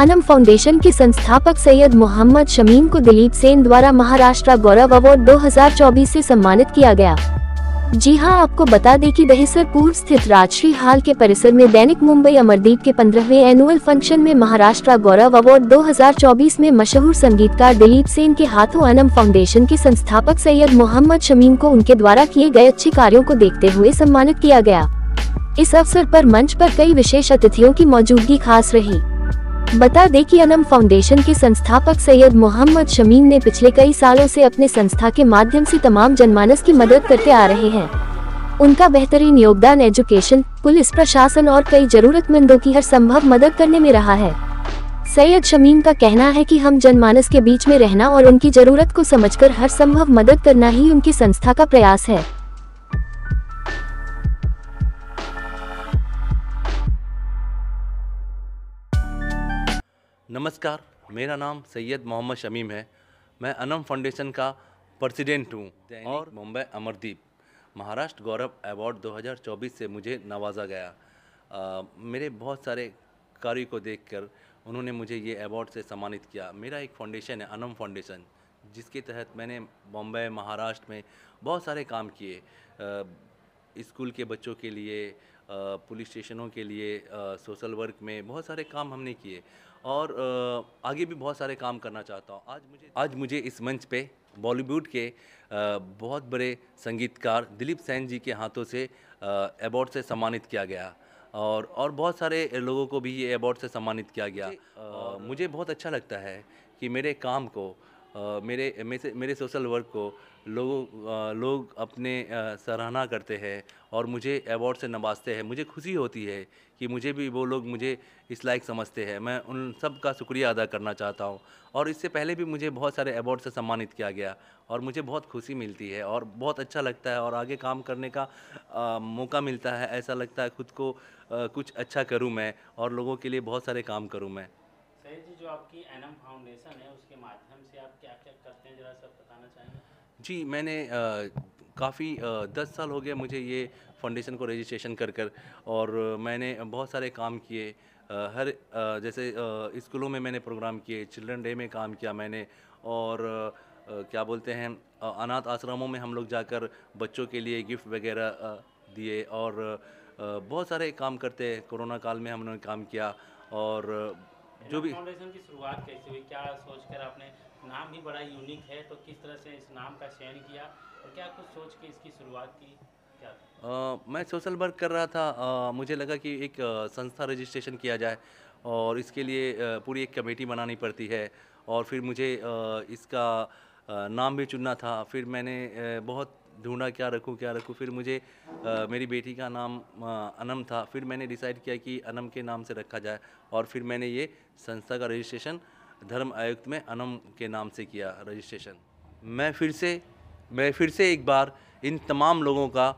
Anam foundation के संस्थापक सैयद मोहम्मद शमीम को दिलीप सेन द्वारा महाराष्ट्र गौरव अवार्ड 2024 से सम्मानित किया गया जी हां आपको बता दें कि दहेसर पूर्व स्थित राजश्री हाल के परिसर में दैनिक मुंबई अमरदीप के पंद्रहवें एनुअल फंक्शन में महाराष्ट्र गौरव अवार्ड 2024 में मशहूर संगीतकार दिलीप सेन के हाथों अनम फाउंडेशन के संस्थापक सैयद मोहम्मद शमीम को उनके द्वारा किए गए अच्छे कार्यों को देखते हुए सम्मानित किया गया इस अवसर आरोप मंच आरोप कई विशेष अतिथियों की मौजूदगी खास रही बता दें कि अनम फाउंडेशन के संस्थापक सैयद मोहम्मद शमीम ने पिछले कई सालों से अपने संस्था के माध्यम से तमाम जनमानस की मदद करते आ रहे हैं उनका बेहतरीन योगदान एजुकेशन पुलिस प्रशासन और कई जरूरतमंदों की हर संभव मदद करने में रहा है सैयद शमीम का कहना है कि हम जनमानस के बीच में रहना और उनकी जरूरत को समझकर हर संभव मदद करना ही उनकी संस्था का प्रयास है नमस्कार मेरा नाम सैयद मोहम्मद शमीम है मैं अनम फाउंडेशन का प्रेसिडेंट हूँ और मुंबई अमरदीप महाराष्ट्र गौरव अवार्ड 2024 से मुझे नवाजा गया आ, मेरे बहुत सारे कार्य को देखकर उन्होंने मुझे ये अवार्ड से सम्मानित किया मेरा एक फाउंडेशन है अनम फाउंडेशन जिसके तहत मैंने बॉम्बे महाराष्ट्र में बहुत सारे काम किए स्कूल के बच्चों के लिए पुलिस स्टेशनों के लिए सोशल वर्क में बहुत सारे काम हमने किए और आगे भी बहुत सारे काम करना चाहता हूँ आज मुझे आज मुझे इस मंच पे बॉलीवुड के बहुत बड़े संगीतकार दिलीप सैन जी के हाथों से अवार्ड से सम्मानित किया गया और और बहुत सारे लोगों को भी ये अवार्ड से सम्मानित किया गया मुझे बहुत अच्छा लगता है कि मेरे काम को मेरे मेरे मेरे सोशल वर्क को लोगों लोग अपने सराहना करते हैं और मुझे अवार्ड से नवाजते हैं मुझे खुशी होती है कि मुझे भी वो लोग मुझे इस लाइक समझते हैं मैं उन सब का शुक्रिया अदा करना चाहता हूँ और इससे पहले भी मुझे बहुत सारे अवार्ड से सम्मानित किया गया और मुझे बहुत खुशी मिलती है और बहुत अच्छा लगता है और आगे काम करने का आ, मौका मिलता है ऐसा लगता है खुद को आ, कुछ अच्छा करूँ मैं और लोगों के लिए बहुत सारे काम करूँ मैं आपकी एनएम फाउंडेशन है उसके माध्यम से आप क्या क्या करते हैं जरा सब बताना चाहेंगे जी मैंने काफ़ी दस साल हो गया मुझे ये फाउंडेशन को रजिस्ट्रेशन कर कर और मैंने बहुत सारे काम किए हर जैसे स्कूलों में मैंने प्रोग्राम किए चिल्ड्रन डे में काम किया मैंने और क्या बोलते हैं अनाथ आश्रमों में हम लोग जाकर बच्चों के लिए गिफ्ट वगैरह दिए और बहुत सारे काम करते कोरोना काल में हमने काम किया और जो भी फाउंडेशन की शुरुआत कैसे हुई क्या सोचकर आपने नाम भी बड़ा यूनिक है तो किस तरह से इस नाम का चयन किया और क्या कुछ सोच के इसकी शुरुआत की क्या आ, मैं सोशल वर्क कर रहा था आ, मुझे लगा कि एक आ, संस्था रजिस्ट्रेशन किया जाए और इसके लिए आ, पूरी एक कमेटी बनानी पड़ती है और फिर मुझे आ, इसका आ, नाम भी चुनना था फिर मैंने आ, बहुत ढूंढा क्या रखूँ क्या रखूँ फिर मुझे आ, मेरी बेटी का नाम आ, अनम था फिर मैंने डिसाइड किया कि अनम के नाम से रखा जाए और फिर मैंने ये संस्था का रजिस्ट्रेशन धर्म आयुक्त में अनम के नाम से किया रजिस्ट्रेशन मैं फिर से मैं फिर से एक बार इन तमाम लोगों का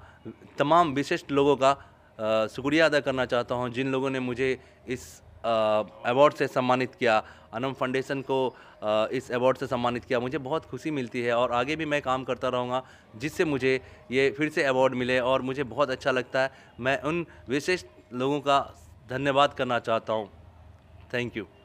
तमाम विशिष्ट लोगों का शुक्रिया अदा करना चाहता हूँ जिन लोगों ने मुझे इस अवार्ड से सम्मानित किया अनम फाउंडेशन को इस अवार्ड से सम्मानित किया मुझे बहुत खुशी मिलती है और आगे भी मैं काम करता रहूँगा जिससे मुझे ये फिर से अवार्ड मिले और मुझे बहुत अच्छा लगता है मैं उन विशेष लोगों का धन्यवाद करना चाहता हूँ थैंक यू